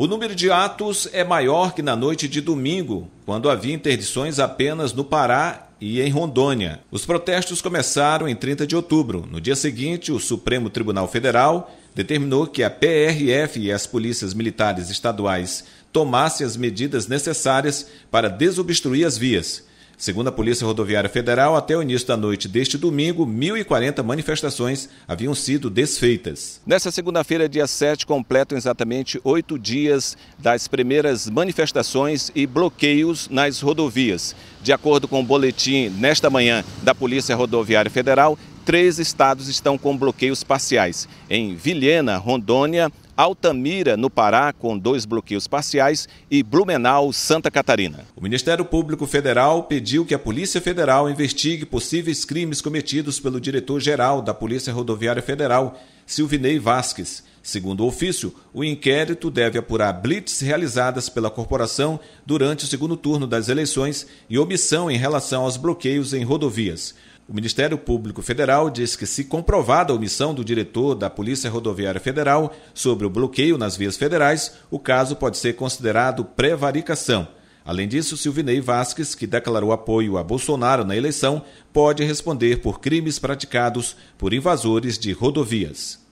O número de atos é maior que na noite de domingo, quando havia interdições apenas no Pará e em Rondônia. Os protestos começaram em 30 de outubro. No dia seguinte, o Supremo Tribunal Federal determinou que a PRF e as polícias militares estaduais tomassem as medidas necessárias para desobstruir as vias. Segundo a Polícia Rodoviária Federal, até o início da noite deste domingo, 1.040 manifestações haviam sido desfeitas. Nessa segunda-feira, dia 7, completam exatamente oito dias das primeiras manifestações e bloqueios nas rodovias. De acordo com o boletim nesta manhã da Polícia Rodoviária Federal, três estados estão com bloqueios parciais. Em Vilhena, Rondônia, Altamira, no Pará, com dois bloqueios parciais, e Blumenau, Santa Catarina. O Ministério Público Federal pediu que a Polícia Federal investigue possíveis crimes cometidos pelo diretor-geral da Polícia Rodoviária Federal, Silvinei Vasques. Segundo o ofício, o inquérito deve apurar blitz realizadas pela corporação durante o segundo turno das eleições e omissão em relação aos bloqueios em rodovias. O Ministério Público Federal diz que, se comprovada a omissão do diretor da Polícia Rodoviária Federal sobre o bloqueio nas vias federais, o caso pode ser considerado prevaricação. Além disso, Silvinei Vasques, que declarou apoio a Bolsonaro na eleição, pode responder por crimes praticados por invasores de rodovias.